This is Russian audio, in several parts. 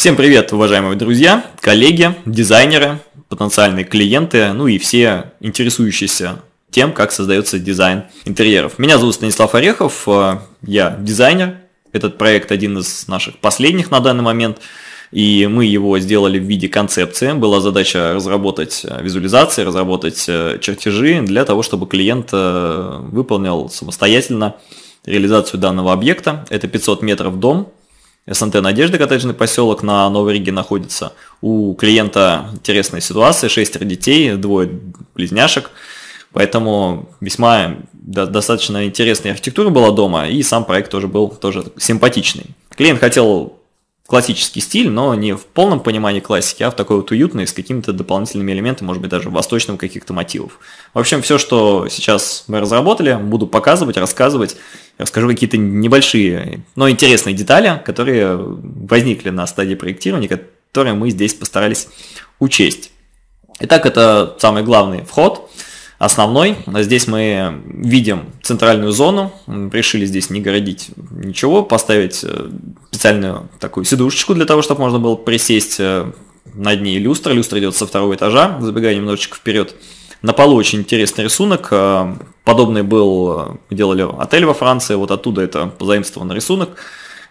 Всем привет, уважаемые друзья, коллеги, дизайнеры, потенциальные клиенты, ну и все интересующиеся тем, как создается дизайн интерьеров. Меня зовут Станислав Орехов, э, я дизайнер. Этот проект один из наших последних на данный момент, и мы его сделали в виде концепции. Была задача разработать э, визуализации, разработать э, чертежи для того, чтобы клиент выполнил самостоятельно реализацию данного объекта. Это 500 метров дом, СНТ «Надежда» коттеджный поселок на Новой Риге находится. У клиента интересная ситуация, шестеро детей, двое близняшек, поэтому весьма достаточно интересная архитектура была дома, и сам проект тоже был тоже симпатичный. Клиент хотел классический стиль, но не в полном понимании классики, а в такой вот уютный, с какими-то дополнительными элементами, может быть, даже восточным каких-то мотивов. В общем, все, что сейчас мы разработали, буду показывать, рассказывать, расскажу какие-то небольшие, но интересные детали, которые возникли на стадии проектирования, которые мы здесь постарались учесть. Итак, это самый главный вход – основной. Здесь мы видим центральную зону, решили здесь не городить ничего, поставить э, специальную такую сидушечку для того, чтобы можно было присесть э, на дне люстра. Люстра идет со второго этажа, забегая немножечко вперед. На полу очень интересный рисунок. Э, подобный был, делали отель во Франции, вот оттуда это позаимствован рисунок.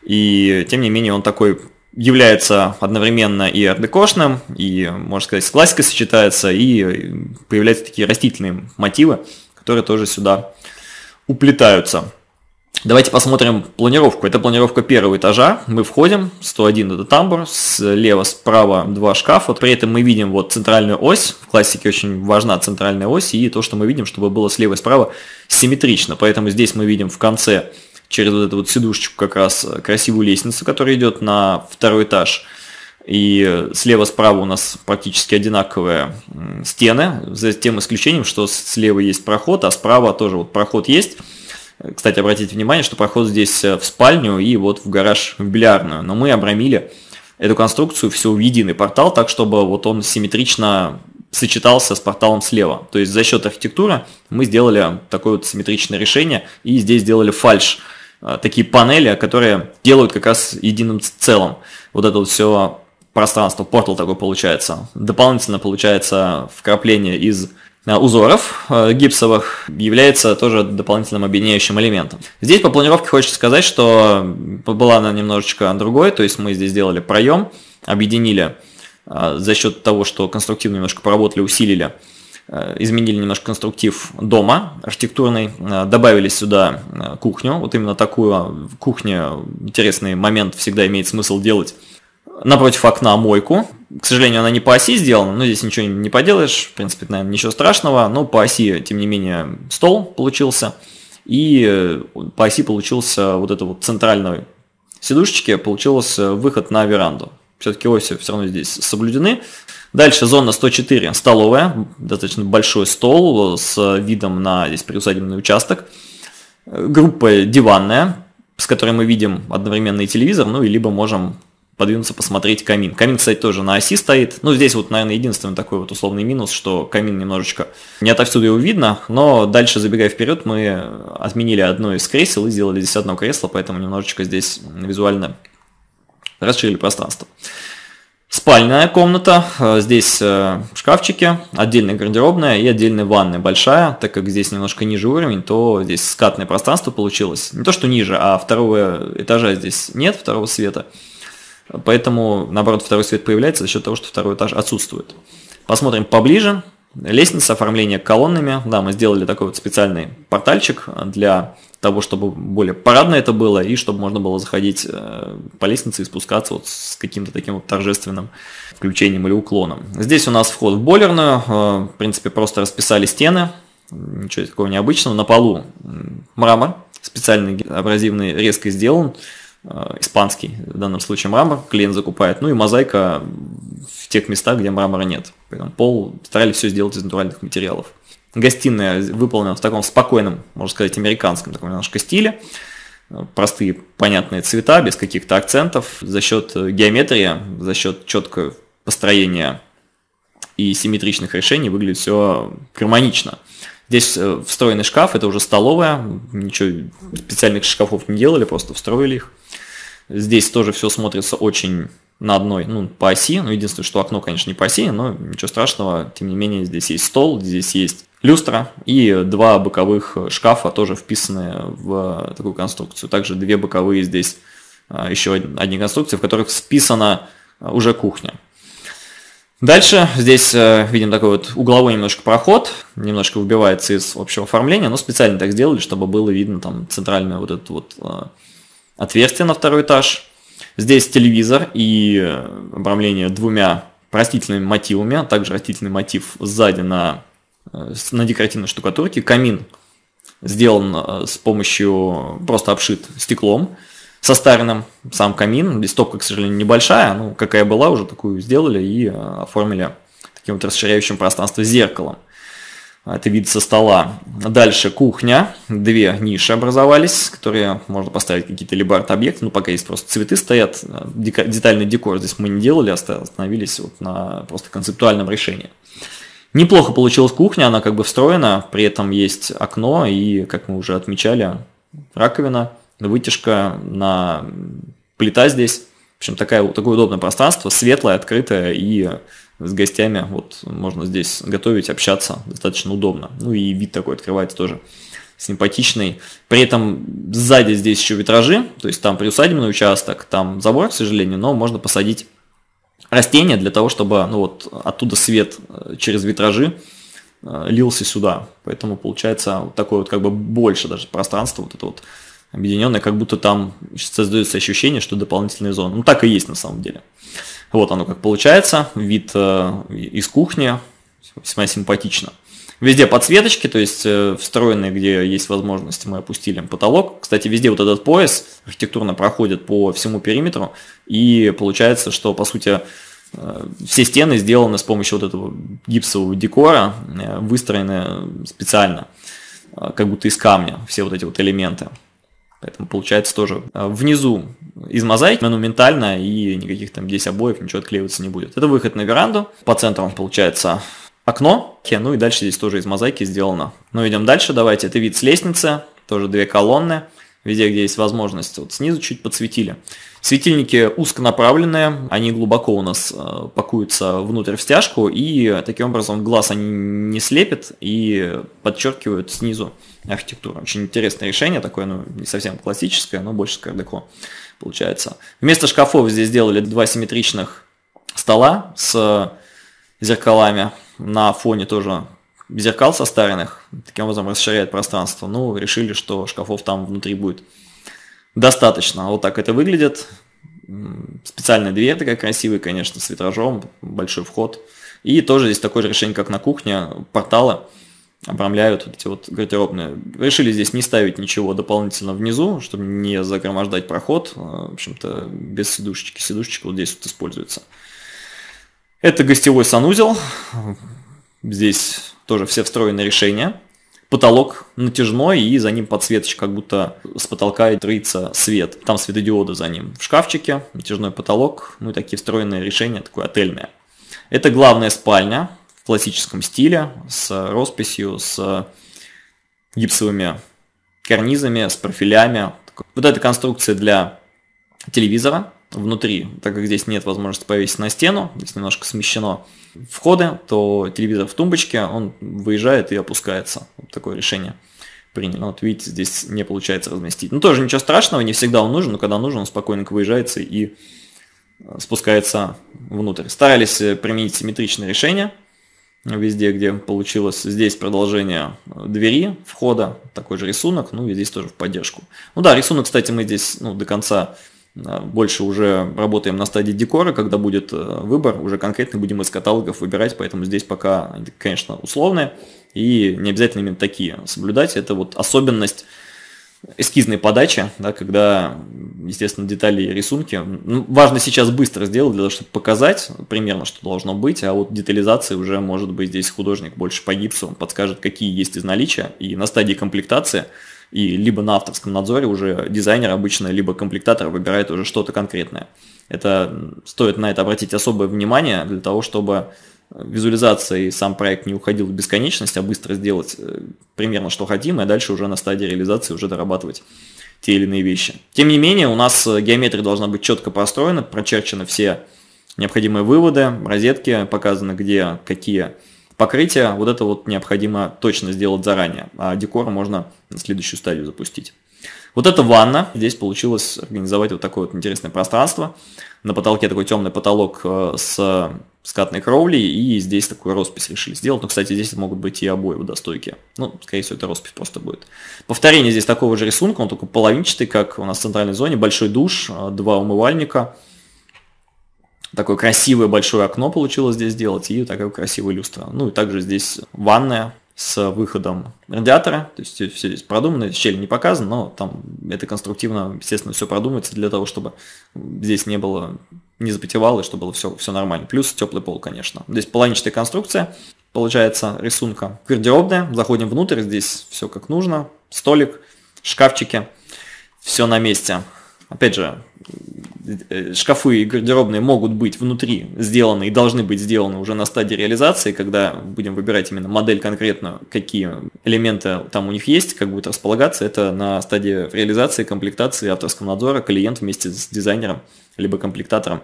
И тем не менее он такой является одновременно и ардекошным, и, можно сказать, с классикой сочетается, и появляются такие растительные мотивы, которые тоже сюда уплетаются. Давайте посмотрим планировку. Это планировка первого этажа. Мы входим, 101 это тамбур, слева, справа два шкафа. При этом мы видим вот центральную ось. В классике очень важна центральная ось, и то, что мы видим, чтобы было слева и справа симметрично. Поэтому здесь мы видим в конце через вот эту вот сидушечку как раз э, красивую лестницу, которая идет на второй этаж. И э, слева-справа у нас практически одинаковые стены, за тем исключением, что слева есть проход, а справа тоже вот проход есть. Э, кстати, обратите внимание, что проход здесь в спальню и вот в гараж в бильярдную. Но мы обрамили эту конструкцию все в единый портал, так чтобы вот он симметрично сочетался с порталом слева. То есть за счет архитектуры мы сделали такое вот симметричное решение и здесь сделали фальш а, такие панели, которые делают как раз единым целым. Вот это вот все пространство, портал такой получается. Дополнительно получается вкрапление из а, узоров а, гипсовых является тоже дополнительным объединяющим элементом. Здесь по планировке хочется сказать, что была она немножечко другой, то есть мы здесь сделали проем, объединили за счет того, что конструктивно немножко поработали, усилили Э, изменили немножко конструктив дома архитектурный, э, добавили сюда э, кухню, вот именно такую кухню, интересный момент, всегда имеет смысл делать напротив окна мойку. К сожалению, она не по оси сделана, но здесь ничего не поделаешь, в принципе, наверное, ничего страшного, но по оси, тем не менее, стол получился, и по оси получился вот это вот центральной сидушечки, получился выход на веранду все-таки оси все равно здесь соблюдены. Дальше зона 104, столовая, достаточно большой стол с видом на здесь приусадебный участок. Группа диванная, с которой мы видим одновременно и телевизор, ну и либо можем подвинуться посмотреть камин. Камин, кстати, тоже на оси стоит. Ну, здесь вот, наверное, единственный такой вот условный минус, что камин немножечко не отовсюду его видно, но дальше, забегая вперед, мы отменили одно из кресел и сделали здесь одно кресло, поэтому немножечко здесь визуально расширили пространство. Спальная комната, э, здесь э, шкафчики, отдельная гардеробная и отдельная ванная большая, так как здесь немножко ниже уровень, то здесь скатное пространство получилось. Не то, что ниже, а второго этажа здесь нет, второго света. Поэтому, наоборот, второй свет появляется за счет того, что второй этаж отсутствует. Посмотрим поближе. Лестница, оформление колоннами. Да, мы сделали такой вот специальный портальчик для того, чтобы более парадно это было, и чтобы можно было заходить э, по лестнице и спускаться вот с каким-то таким вот торжественным включением или уклоном. Здесь у нас вход в бойлерную, э, в принципе, просто расписали стены, ничего такого необычного. На полу мрамор, специальный абразивный резко сделан, э, испанский в данном случае мрамор, клиент закупает, ну и мозаика в тех местах, где мрамора нет. Поэтому пол старались все сделать из натуральных материалов. Гостиная выполнена в таком спокойном, можно сказать, американском таком немножко стиле. Простые, понятные цвета, без каких-то акцентов. За счет э, геометрии, за счет четкого построения и симметричных решений выглядит все гармонично. Здесь э, встроенный шкаф, это уже столовая, ничего специальных шкафов не делали, просто встроили их. Здесь тоже все смотрится очень на одной, ну, по оси. Ну, единственное, что окно, конечно, не по оси, но ничего страшного. Тем не менее, здесь есть стол, здесь есть люстра и два боковых шкафа тоже вписанные в такую конструкцию. Также две боковые здесь а, еще одни конструкции, в которых списана а, уже кухня. Дальше здесь э, видим такой вот угловой немножко проход, немножко выбивается из общего оформления, но специально так сделали, чтобы было видно там центральное вот это вот а, отверстие на второй этаж. Здесь телевизор и э, обрамление двумя растительными мотивами, а также растительный мотив сзади на Э, на декоративной штукатурке. Камин сделан э, с помощью, просто обшит стеклом состаренным. Сам камин, листовка, к сожалению, небольшая, ну, какая была, уже такую сделали и э, оформили таким вот расширяющим пространство зеркалом. Это вид со стола. Дальше кухня. Две ниши образовались, которые можно поставить какие-то либо арт-объекты. Ну, пока есть просто цветы стоят. Детальный декор здесь мы не делали, остановились вот на просто концептуальном решении. Неплохо получилась кухня, она как бы встроена, при этом есть окно и, как мы уже отмечали, раковина, вытяжка на плита здесь. В общем, такая, такое удобное пространство, светлое, открытое и с гостями вот можно здесь готовить, общаться достаточно удобно. Ну и вид такой открывается тоже симпатичный. При этом сзади здесь еще витражи, то есть там приусадебный участок, там забор, к сожалению, но можно посадить растения для того, чтобы ну, вот, оттуда свет э, через витражи э, лился сюда. Поэтому получается вот такое вот как бы больше даже пространство вот это вот объединенное, как будто там создается ощущение, что дополнительная зона Ну так и есть на самом деле. Вот оно как получается, вид э, из кухни, весьма симпатично. Везде подсветочки, то есть э, встроенные, где есть возможность, мы опустили потолок. Кстати, везде вот этот пояс архитектурно проходит по всему периметру, и получается, что, по сути, э, все стены сделаны с помощью вот этого гипсового декора, э, выстроены специально, как будто из камня, все вот эти вот элементы. Поэтому получается тоже внизу из мозаики монументально и никаких там здесь обоев ничего отклеиваться не будет. Это выход на веранду. По центру он получается окно. Ну и дальше здесь тоже из мозаики сделано. Ну, идем дальше, давайте. Это вид с лестницы, тоже две колонны. Везде, где есть возможность, вот снизу чуть подсветили. Светильники узконаправленные, они глубоко у нас э, пакуются внутрь в стяжку, и таким образом глаз они не слепят и подчеркивают снизу архитектуру. Очень интересное решение, такое, ну, не совсем классическое, но больше кардеко получается. Вместо шкафов здесь сделали два симметричных стола с зеркалами на фоне тоже зеркал состаренных, таким образом расширяет пространство. Ну, решили, что шкафов там внутри будет достаточно. Вот так это выглядит. Специальная дверь такая красивая, конечно, с витражом, большой вход. И тоже здесь такое же решение, как на кухне, порталы обрамляют вот эти вот гардеробные. Решили здесь не ставить ничего дополнительно внизу, чтобы не загромождать проход. А, в общем-то, без сидушечки. Сидушечка вот здесь вот используется. Это гостевой санузел. Здесь тоже все встроенные решения. Потолок натяжной, и за ним подсветочка, как будто с потолка и троится свет. Там светодиоды за ним. В шкафчике натяжной потолок, ну и такие встроенные решения, такое отельное. Это главная спальня в классическом стиле, с росписью, с гипсовыми карнизами, с профилями. Вот эта конструкция для телевизора, внутри, так как здесь нет возможности повесить на стену, здесь немножко смещено входы, то телевизор в тумбочке, он выезжает и опускается. Вот такое решение приняли. Вот видите, здесь не получается разместить. Ну тоже ничего страшного, не всегда он нужен, но когда нужен, он спокойненько выезжается и э, спускается внутрь. Старались э, применить симметричное решение везде, где получилось. Здесь продолжение э, двери, входа, такой же рисунок, ну и здесь тоже в поддержку. Ну да, рисунок, кстати, мы здесь ну, до конца больше уже работаем на стадии декора, когда будет э, выбор, уже конкретно будем из каталогов выбирать, поэтому здесь пока, конечно, условные и не обязательно именно такие соблюдать. Это вот особенность эскизной подачи, да, когда, естественно, детали и рисунки. Ну, важно сейчас быстро сделать, для того, чтобы показать примерно, что должно быть, а вот детализации уже, может быть, здесь художник больше по гипсу, подскажет, какие есть из наличия, и на стадии комплектации – и либо на авторском надзоре уже дизайнер обычно, либо комплектатор выбирает уже что-то конкретное. Это стоит на это обратить особое внимание для того, чтобы э, визуализация и сам проект не уходил в бесконечность, а быстро сделать э, примерно что хотим, и дальше уже на стадии реализации уже дорабатывать те или иные вещи. Тем не менее, у нас э, геометрия должна быть четко построена прочерчены все необходимые выводы, розетки, показаны где какие Покрытие вот это вот необходимо точно сделать заранее, а декор можно на следующую стадию запустить. Вот это ванна. Здесь получилось организовать вот такое вот интересное пространство. На потолке такой темный потолок э, с скатной кровлей, и здесь такую роспись решили сделать. Но, ну, кстати, здесь могут быть и обои водостойкие. Ну, скорее всего, это роспись просто будет. Повторение здесь такого же рисунка, он только половинчатый, как у нас в центральной зоне. Большой душ, э, два умывальника – такое красивое большое окно получилось здесь сделать и такая красивая люстра. Ну и также здесь ванная с выходом радиатора, то есть все здесь продумано, щель не показана, но там это конструктивно, естественно, все продумывается для того, чтобы здесь не было, не запотевало, и чтобы было все, все нормально. Плюс теплый пол, конечно. Здесь планичная конструкция, получается, рисунка. Гардеробная, заходим внутрь, здесь все как нужно, столик, шкафчики, все на месте. Опять же, э, шкафы и гардеробные могут быть внутри сделаны и должны быть сделаны уже на стадии реализации, когда будем выбирать именно модель конкретно, какие элементы там у них есть, как будет располагаться. Это на стадии реализации, комплектации, авторского надзора клиент вместе с дизайнером либо комплектатором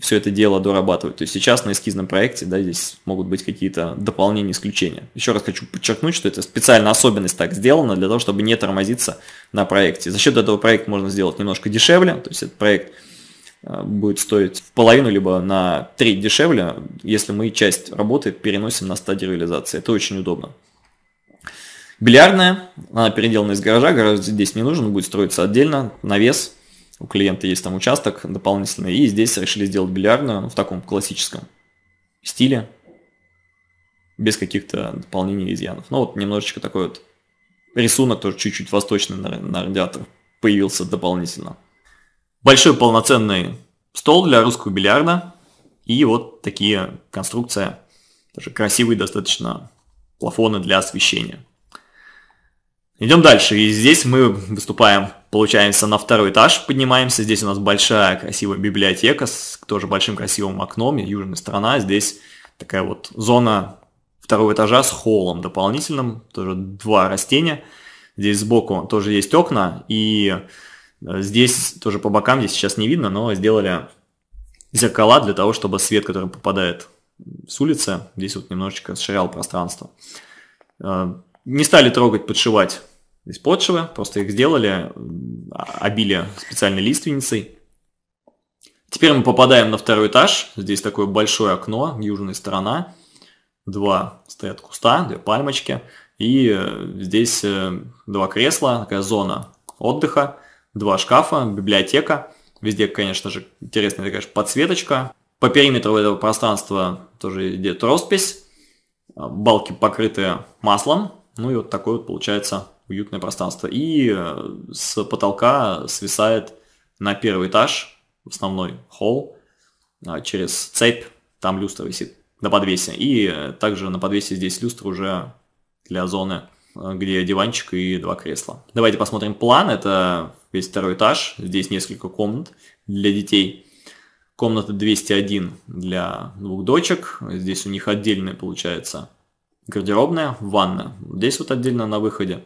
все это дело дорабатывать. То есть сейчас на эскизном проекте, да, здесь могут быть какие-то дополнения, исключения. Еще раз хочу подчеркнуть, что это специально особенность так сделана для того, чтобы не тормозиться на проекте. За счет этого проект можно сделать немножко дешевле, то есть этот проект э, будет стоить в половину, либо на треть дешевле, если мы часть работы переносим на стадию реализации. Это очень удобно. Бильярдная, она переделана из гаража, гараж здесь не нужен, будет строиться отдельно, навес, у клиента есть там участок дополнительный, и здесь решили сделать бильярдную ну, в таком классическом стиле, без каких-то дополнений и изъянов. Ну вот немножечко такой вот рисунок, тоже чуть-чуть восточный на, на радиатор появился дополнительно. Большой полноценный стол для русского бильярда и вот такие конструкции, даже красивые достаточно плафоны для освещения. Идем дальше. И здесь мы выступаем, получается, на второй этаж поднимаемся. Здесь у нас большая красивая библиотека с тоже большим красивым окном, южная сторона. Здесь такая вот зона второго этажа с холлом дополнительным, тоже два растения. Здесь сбоку тоже есть окна, и э, здесь тоже по бокам, здесь сейчас не видно, но сделали зеркала для того, чтобы свет, который попадает с улицы, здесь вот немножечко расширял пространство. Э, не стали трогать, подшивать здесь подшива, просто их сделали, обили специальной лиственницей. Теперь мы попадаем на второй этаж. Здесь такое большое окно, южная сторона. Два стоят куста, две пальмочки. И э, здесь э, два кресла, такая зона отдыха, два шкафа, библиотека. Везде, конечно же, интересная такая же подсветочка. По периметру этого пространства тоже идет роспись. Балки покрыты маслом, ну и вот такое вот получается уютное пространство. И э, с потолка свисает на первый этаж, в основной холл, а, через цепь, там люстра висит на подвесе. И э, также на подвесе здесь люстра уже для зоны, э, где диванчик и два кресла. Давайте посмотрим план. Это весь второй этаж. Здесь несколько комнат для детей. Комната 201 для двух дочек. Здесь у них отдельная получается гардеробная, ванна. Здесь вот отдельно на выходе.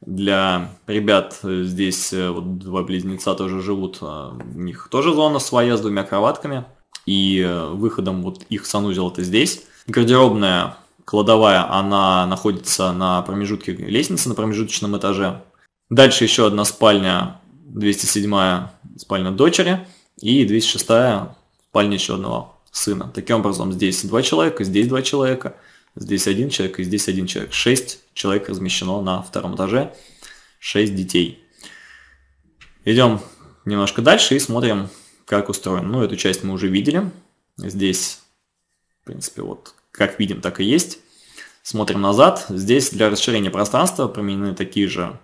Для ребят э, здесь э, вот два близнеца тоже живут, а у них тоже зона своя с двумя кроватками, и э, выходом вот их санузел это здесь. Гардеробная кладовая, она находится на промежутке лестницы, на промежуточном этаже. Дальше еще одна спальня, 207-я спальня дочери и 206-я спальня еще одного сына. Таким образом, здесь два человека, здесь два человека – Здесь один человек и здесь один человек. Шесть человек размещено на втором этаже. Шесть детей. Идем немножко дальше и смотрим, как устроен. Ну, эту часть мы уже видели. Здесь, в принципе, вот как видим, так и есть. Смотрим назад. Здесь для расширения пространства применены такие же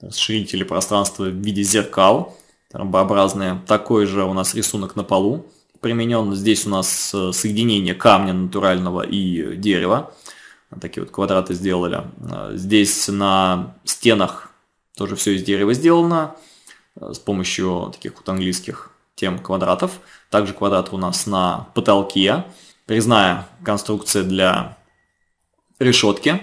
расширители пространства в виде зеркал, ромбообразные. Такой же у нас рисунок на полу применен здесь у нас э, соединение камня натурального и дерева. Такие вот квадраты сделали. Э, здесь на стенах тоже все из дерева сделано э, с помощью таких вот английских тем квадратов. Также квадрат у нас на потолке. Резная конструкция для решетки.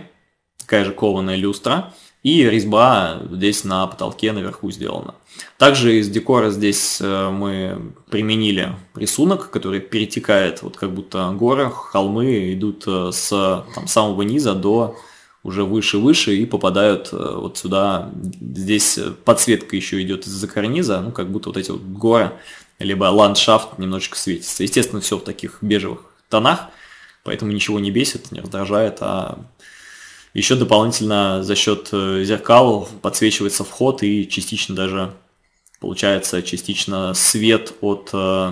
Такая же кованая люстра. И резьба здесь на потолке наверху сделана. Также из декора здесь э, мы применили рисунок, который перетекает, вот как будто горы, холмы идут э, с там, самого низа до уже выше-выше и попадают э, вот сюда. Здесь подсветка еще идет из-за карниза, ну как будто вот эти вот горы, либо ландшафт немножечко светится. Естественно, все в таких бежевых тонах, поэтому ничего не бесит, не раздражает, а еще дополнительно за счет зеркал подсвечивается вход и частично даже получается частично свет от э,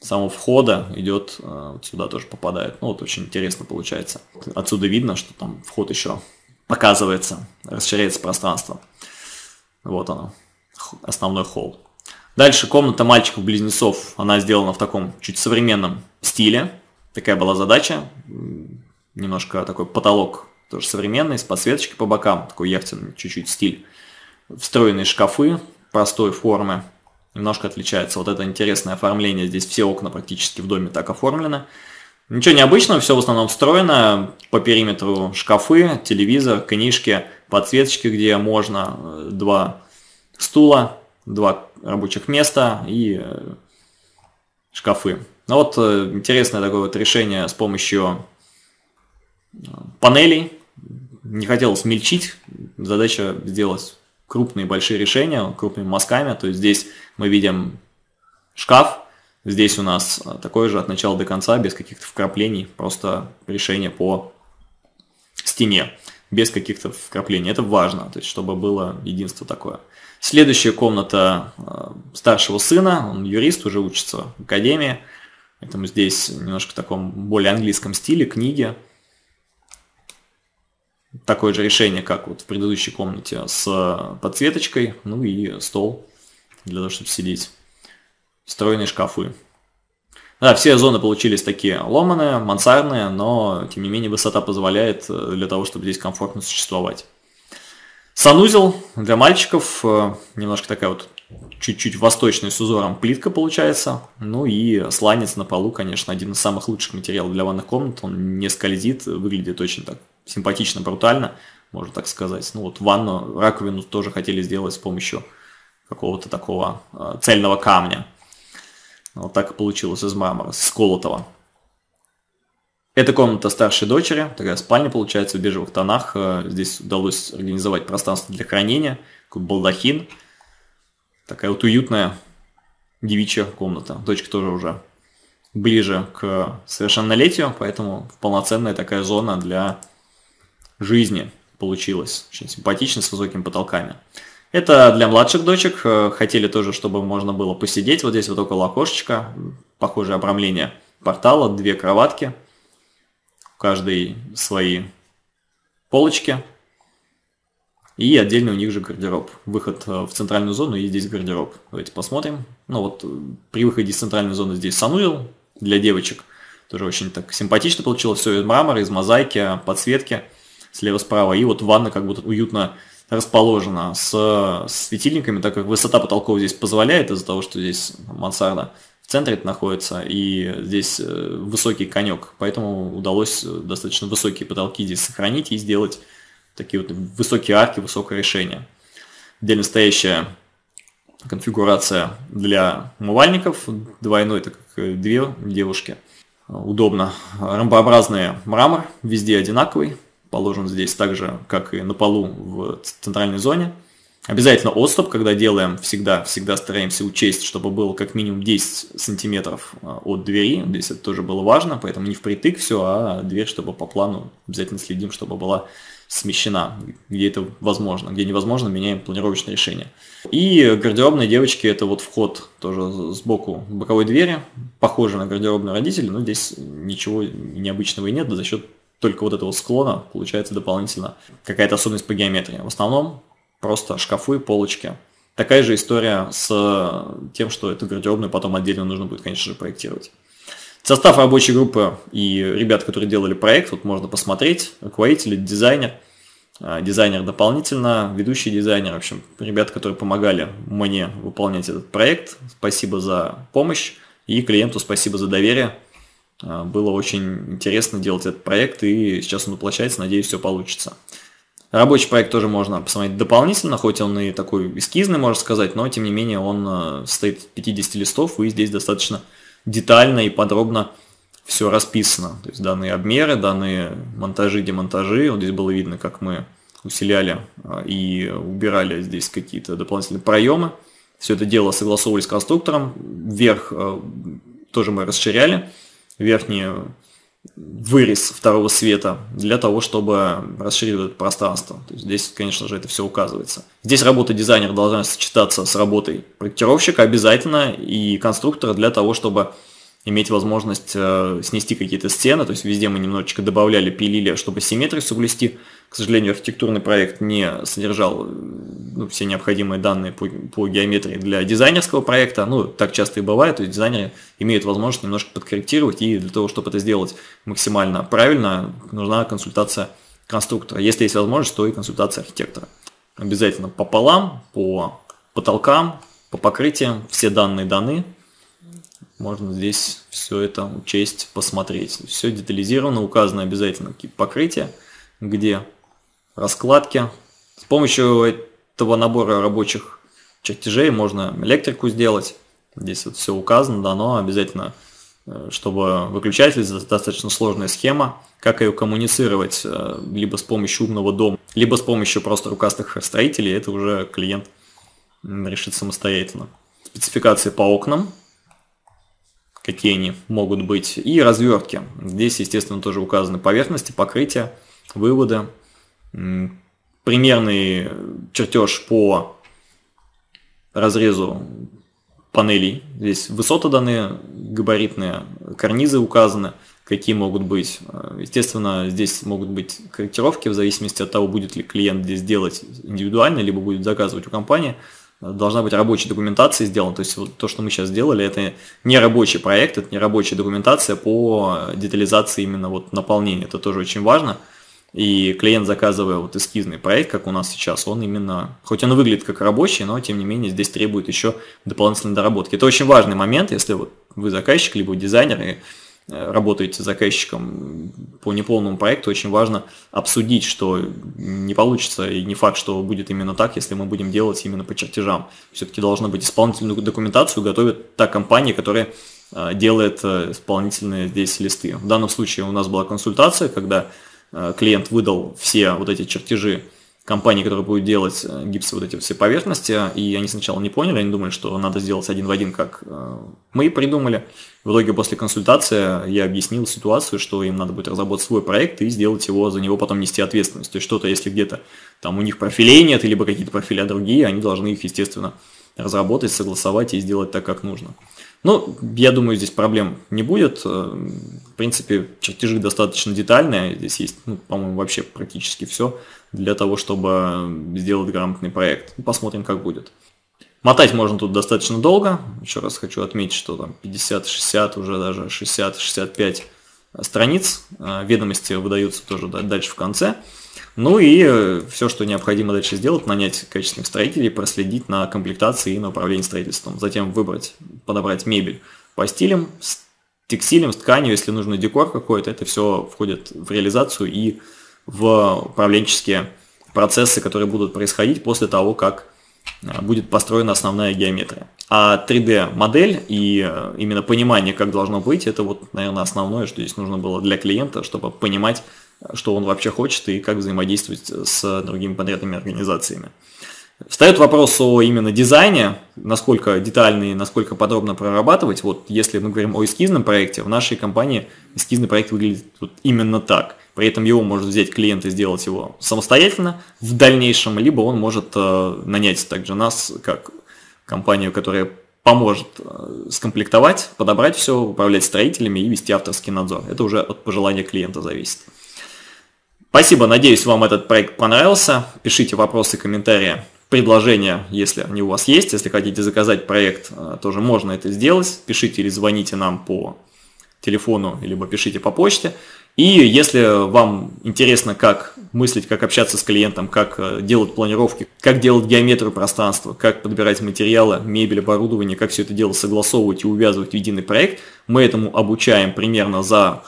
самого входа идет, э, вот сюда тоже попадает. Ну вот очень интересно получается. Отсюда видно, что там вход еще показывается, расширяется пространство. Вот оно, основной холл. Дальше комната мальчиков-близнецов, она сделана в таком чуть современном стиле. Такая была задача, немножко такой потолок тоже современный, с подсветочкой по бокам, такой яхтенный чуть-чуть стиль. Встроенные шкафы, простой формы. Немножко отличается вот это интересное оформление. Здесь все окна практически в доме так оформлены. Ничего необычного, все в основном встроено. По периметру шкафы, телевизор, книжки, подсветочки, где можно, э, два стула, два рабочих места и э, шкафы. Ну вот э, интересное такое вот решение с помощью панелей. Не хотелось мельчить, задача сделать крупные большие решения, крупными мазками. То есть здесь мы видим шкаф, здесь у нас э, такое же от начала до конца, без каких-то вкраплений, просто решение по стене, без каких-то вкраплений. Это важно, то есть чтобы было единство такое. Следующая комната э, старшего сына, он юрист, уже учится в академии. Поэтому здесь немножко в таком более английском стиле книги такое же решение, как вот в предыдущей комнате, с э, подсветочкой, ну и стол для того, чтобы сидеть. Встроенные шкафы. Да, все зоны получились такие ломаные, мансардные, но, тем не менее, высота позволяет э, для того, чтобы здесь комфортно существовать. Санузел для мальчиков, э, немножко такая вот чуть-чуть восточная с узором плитка получается. Ну и сланец на полу, конечно, один из самых лучших материалов для ванных комнат. Он не скользит, выглядит очень так симпатично, брутально, можно так сказать. Ну вот ванну, раковину тоже хотели сделать с помощью какого-то такого э, цельного камня. Вот так и получилось из мрамора, с колотого. Это комната старшей дочери, такая спальня получается в бежевых тонах. Э, здесь удалось организовать пространство для хранения, такой балдахин. Такая вот уютная девичья комната. Дочка тоже уже ближе к совершеннолетию, поэтому полноценная такая зона для жизни получилось. Очень симпатично, с высокими потолками. Это для младших дочек. Э, хотели тоже, чтобы можно было посидеть вот здесь вот около окошечка. Похожее обрамление портала, две кроватки. У каждой свои полочки. И отдельный у них же гардероб. Выход э, в центральную зону и здесь гардероб. Давайте посмотрим. Ну вот э, при выходе из центральной зоны здесь санузел для девочек. Тоже очень так симпатично получилось. Все из мрамора, из мозаики, подсветки – слева-справа, и вот ванна как будто уютно расположена с, светильниками, так как высота потолков здесь позволяет из-за того, что здесь мансарда в центре это находится, и здесь э, высокий конек, поэтому удалось достаточно высокие потолки здесь сохранить и сделать такие вот высокие арки, высокое решение. Отдельно стоящая конфигурация для умывальников, двойной, так как э, две девушки. Удобно. Ромбообразный мрамор, везде одинаковый, положен здесь так же, как и на полу в центральной зоне. Обязательно отступ, когда делаем, всегда, всегда стараемся учесть, чтобы было как минимум 10 сантиметров а, от двери. Здесь это тоже было важно, поэтому не впритык все, а дверь, чтобы по плану обязательно следим, чтобы была смещена, где это возможно, где невозможно, меняем планировочное решение. И гардеробные девочки – это вот вход тоже сбоку боковой двери, похоже на гардеробную родителей, но здесь ничего необычного и нет за счет только вот этого склона получается дополнительно какая-то особенность по геометрии. В основном просто шкафы, полочки. Такая же история с э, тем, что эту гардеробную потом отдельно нужно будет, конечно же, проектировать. Состав рабочей группы и ребят, которые делали проект, вот можно посмотреть, руководитель, дизайнер, э, дизайнер дополнительно, ведущий дизайнер, в общем, ребят, которые помогали мне выполнять этот проект. Спасибо за помощь и клиенту спасибо за доверие. А, было очень интересно делать этот проект, и сейчас он воплощается, надеюсь, все получится. Рабочий проект тоже можно посмотреть дополнительно, хоть он и такой эскизный, можно сказать, но тем не менее он а, состоит из 50 листов, и здесь достаточно детально и подробно все расписано. То есть данные обмеры, данные монтажи, демонтажи. Вот здесь было видно, как мы усиляли а, и убирали здесь какие-то дополнительные проемы. Все это дело согласовывали с конструктором. Вверх тоже мы расширяли верхний вырез второго света для того, чтобы расширить пространство. То есть здесь, конечно же, это все указывается. Здесь работа дизайнера должна сочетаться с работой проектировщика обязательно и конструктора для того, чтобы иметь возможность э, снести какие-то стены. То есть везде мы немножечко добавляли, пилили, чтобы симметрию соблюсти. К сожалению, архитектурный проект не содержал э, ну, все необходимые данные по, по геометрии для дизайнерского проекта. Ну, так часто и бывает, то есть дизайнеры имеют возможность немножко подкорректировать, и для того, чтобы это сделать максимально правильно, нужна консультация конструктора. Если есть возможность, то и консультация архитектора. Обязательно пополам, по потолкам, по покрытиям, все данные даны. Можно здесь все это учесть, посмотреть. Все детализировано, указаны обязательно какие покрытия, где раскладки. С помощью этого набора рабочих чертежей можно электрику сделать. Здесь вот все указано, дано обязательно, э, чтобы выключатель, достаточно сложная схема, как ее коммуницировать э, либо с помощью умного дома, либо с помощью просто рукастых строителей, это уже клиент решит самостоятельно. Спецификации по окнам, какие они могут быть, и развертки. Здесь, естественно, тоже указаны поверхности, покрытия, выводы, примерный чертеж по разрезу панелей. Здесь высоты даны, габаритные карнизы указаны, какие могут быть. Естественно, здесь могут быть корректировки в зависимости от того, будет ли клиент здесь делать индивидуально, либо будет заказывать у компании. Должна быть рабочая документация сделана. То есть вот то, что мы сейчас сделали, это не рабочий проект, это не рабочая документация по детализации именно вот наполнения. Это тоже очень важно. И клиент, заказывая вот эскизный проект, как у нас сейчас, он именно, хоть он выглядит как рабочий, но тем не менее здесь требует еще дополнительной доработки. Это очень важный момент, если вот вы заказчик, либо дизайнер, и э, работаете с заказчиком по неполному проекту, очень важно обсудить, что не получится и не факт, что будет именно так, если мы будем делать именно по чертежам. Все-таки должна быть исполнительную документацию готовит та компания, которая э, делает э, исполнительные здесь листы. В данном случае у нас была консультация, когда Э, клиент выдал все вот эти чертежи компании, которая будет делать э, гипсы вот эти все поверхности, и они сначала не поняли, они думали, что надо сделать один в один, как э, мы придумали. В итоге после консультации я объяснил ситуацию, что им надо будет разработать свой проект и сделать его, за него потом нести ответственность. То есть что-то, если где-то там у них профилей нет, либо какие-то профили другие, они должны их, естественно, разработать, согласовать и сделать так, как нужно. Ну, я думаю, здесь проблем не будет. Э, в принципе, чертежи достаточно детальные. Здесь есть, ну, по-моему, вообще практически все для того, чтобы сделать грамотный проект. Посмотрим, как будет. Мотать можно тут достаточно долго. Еще раз хочу отметить, что там 50-60, уже даже 60-65 страниц. Э, ведомости выдаются тоже дальше в конце. Ну и э, все, что необходимо дальше сделать, нанять качественных строителей, проследить на комплектации и на управлении строительством. Затем выбрать, подобрать мебель по стилям, с текстилем, с тканью, если нужно декор какой-то, это все входит в реализацию и в управленческие процессы, которые будут происходить после того, как э, будет построена основная геометрия. А 3D-модель и э, именно понимание, как должно быть, это вот, наверное, основное, что здесь нужно было для клиента, чтобы понимать, что он вообще хочет и как взаимодействовать с другими подрядными организациями. Встает вопрос о именно дизайне, насколько детально и насколько подробно прорабатывать. Вот если мы говорим о эскизном проекте, в нашей компании эскизный проект выглядит вот именно так. При этом его может взять клиент и сделать его самостоятельно в дальнейшем, либо он может э, нанять также нас как компанию, которая поможет э, скомплектовать, подобрать все, управлять строителями и вести авторский надзор. Это уже от пожелания клиента зависит. Спасибо, надеюсь, вам этот проект понравился. Пишите вопросы, комментарии, предложения, если они у вас есть. Если хотите заказать проект, э, тоже можно это сделать. Пишите или звоните нам по телефону, либо пишите по почте. И если вам интересно, как мыслить, как общаться с клиентом, как э, делать планировки, как делать геометрию пространства, как подбирать материалы, мебель, оборудование, как все это дело согласовывать и увязывать в единый проект, мы этому обучаем примерно за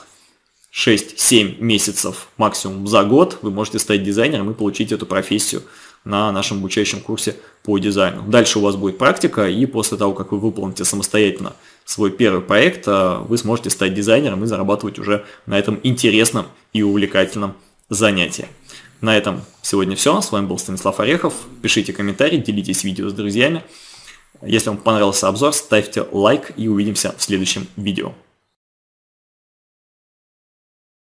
6-7 месяцев максимум за год вы можете стать дизайнером и получить эту профессию на нашем обучающем курсе по дизайну. Дальше у вас будет практика, и после того, как вы выполните самостоятельно свой первый проект, э, вы сможете стать дизайнером и зарабатывать уже на этом интересном и увлекательном занятии. На этом сегодня все. С вами был Станислав Орехов. Пишите комментарии, делитесь видео с друзьями. Если вам понравился обзор, ставьте лайк и увидимся в следующем видео.